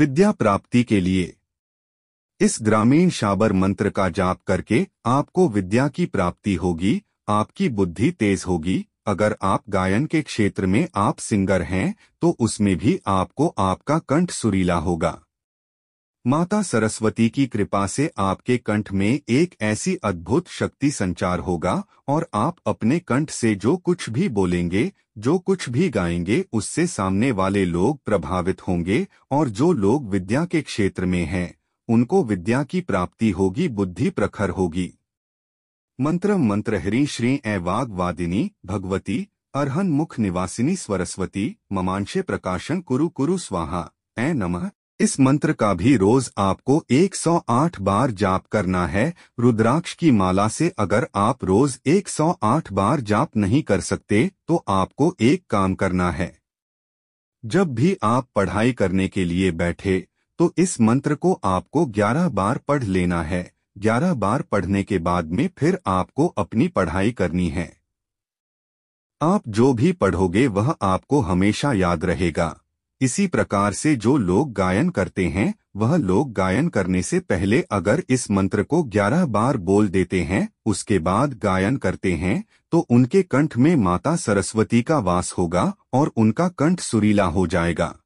विद्या प्राप्ति के लिए इस ग्रामीण शाबर मंत्र का जाप करके आपको विद्या की प्राप्ति होगी आपकी बुद्धि तेज होगी अगर आप गायन के क्षेत्र में आप सिंगर हैं तो उसमें भी आपको आपका कंठ सुरीला होगा माता सरस्वती की कृपा से आपके कंठ में एक ऐसी अद्भुत शक्ति संचार होगा और आप अपने कंठ से जो कुछ भी बोलेंगे जो कुछ भी गाएंगे उससे सामने वाले लोग प्रभावित होंगे और जो लोग विद्या के क्षेत्र में हैं उनको विद्या की प्राप्ति होगी बुद्धि प्रखर होगी मंत्र मंत्र हरी श्री ए वाग वादिनी भगवती अरहन मुख निवासिनी सरस्वती ममांशे प्रकाशन कुरु कुरु स्वाहा ए नमः इस मंत्र का भी रोज आपको 108 बार जाप करना है रुद्राक्ष की माला से अगर आप रोज 108 बार जाप नहीं कर सकते तो आपको एक काम करना है जब भी आप पढ़ाई करने के लिए बैठे तो इस मंत्र को आपको 11 बार पढ़ लेना है 11 बार पढ़ने के बाद में फिर आपको अपनी पढ़ाई करनी है आप जो भी पढ़ोगे वह आपको हमेशा याद रहेगा इसी प्रकार से जो लोग गायन करते हैं वह लोग गायन करने से पहले अगर इस मंत्र को 11 बार बोल देते हैं उसके बाद गायन करते हैं तो उनके कंठ में माता सरस्वती का वास होगा और उनका कंठ सुरीला हो जाएगा